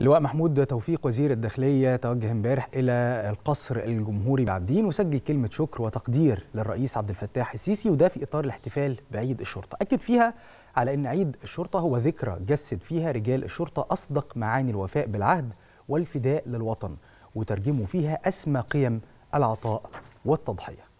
اللواء محمود توفيق وزير الداخلية توجه امبارح إلى القصر الجمهوري بعابدين وسجل كلمة شكر وتقدير للرئيس عبد الفتاح السيسي وده في إطار الاحتفال بعيد الشرطة أكد فيها على أن عيد الشرطة هو ذكرى جسد فيها رجال الشرطة أصدق معاني الوفاء بالعهد والفداء للوطن وترجموا فيها أسمى قيم العطاء والتضحية